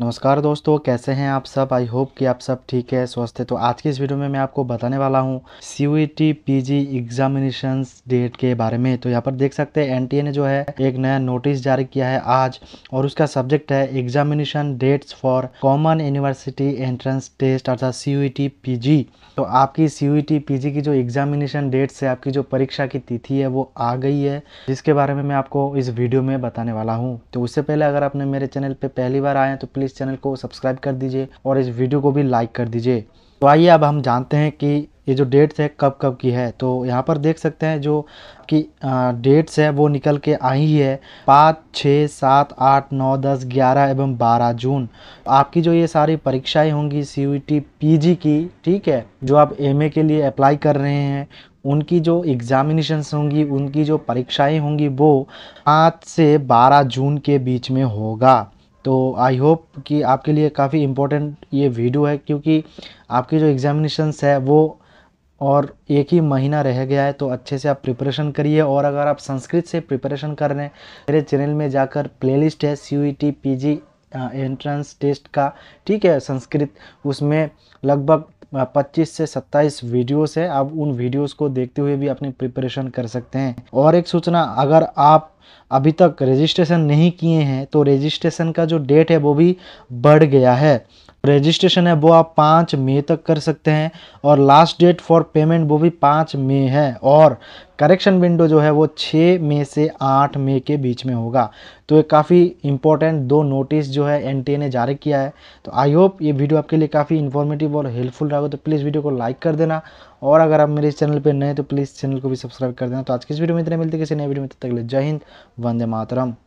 नमस्कार दोस्तों कैसे हैं आप सब आई होप कि आप सब ठीक है स्वस्थ है तो आज की इस वीडियो में मैं आपको बताने वाला हूं C U T P G examination date के बारे में तो यहां पर देख सकते हैं एनटीए ने जो है एक नया नोटिस जारी किया है आज और उसका सब्जेक्ट है examination dates for common university entrance test अर्थात C U T P G तो आपकी C U T P G की जो एग्जामिनेशन डेट्स है आपकी जो परीक्षा की तिथि है वो आ गई है जिसके बारे में मैं आपको इस वीडियो में बताने वाला हूँ तो उससे पहले अगर आपने मेरे चैनल पर पहली बार आए तो प्लीज़ इस चैनल को सब्सक्राइब कर दीजिए और इस वीडियो को भी लाइक कर दीजिए तो आइए अब हम जानते हैं कि ये जो डेट्स है कब कब की है तो यहाँ पर देख सकते हैं जो कि डेट्स है वो निकल के आई ही है पाँच छः सात आठ नौ दस ग्यारह एवं बारह जून आपकी जो ये सारी परीक्षाएं होंगी सी यू टी की ठीक है जो आप एम के लिए अप्लाई कर रहे हैं उनकी जो एग्ज़ामिनेशंस होंगी उनकी जो परीक्षाएं होंगी वो पाँच से बारह जून के बीच में होगा तो आई होप कि आपके लिए काफ़ी इम्पोर्टेंट ये वीडियो है क्योंकि आपकी जो एग्ज़ामिनेशंस है वो और एक ही महीना रह गया है तो अच्छे से आप प्रिपरेशन करिए और अगर आप संस्कृत से प्रिपरेशन कर रहे हैं मेरे चैनल में जाकर प्लेलिस्ट है C U T P G entrance test का ठीक है संस्कृत उसमें लगभग 25 से 27 वीडियोस है आप उन वीडियोस को देखते हुए भी अपनी प्रिपरेशन कर सकते हैं और एक सूचना अगर आप अभी तक रजिस्ट्रेशन नहीं किए हैं तो रजिस्ट्रेशन का जो डेट है वो भी बढ़ गया है रजिस्ट्रेशन है वो आप पाँच मई तक कर सकते हैं और लास्ट डेट फॉर पेमेंट वो भी पाँच मई है और करेक्शन विंडो जो है वो छः मई से आठ मई के बीच में होगा तो ये काफ़ी इंपॉर्टेंट दो नोटिस जो है एन ने जारी किया है तो आई होप ये वीडियो आपके लिए काफ़ी इन्फॉर्मेटिव और हेल्पफुल रहा तो प्लीज़ वीडियो को लाइक कर देना और अगर आप मेरे इस चैनल पर नए तो प्लीज़ चैनल को भी सब्सक्राइब कर देना तो आज किस वीडियो में इतने मिलते किसी नए वीडियो में तब तक ले जय हिंद वंदे मातरम